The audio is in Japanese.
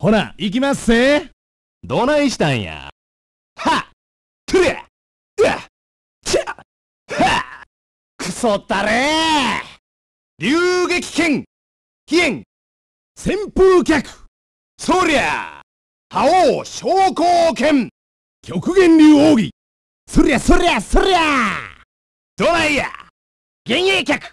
ほら、行きますせどないしたんやはっとりゃうわちゃはっくそったれ流撃剣飛燕旋風脚そりゃ覇王昇降剣極限流奥義そりゃそりゃそりゃどないや幻影脚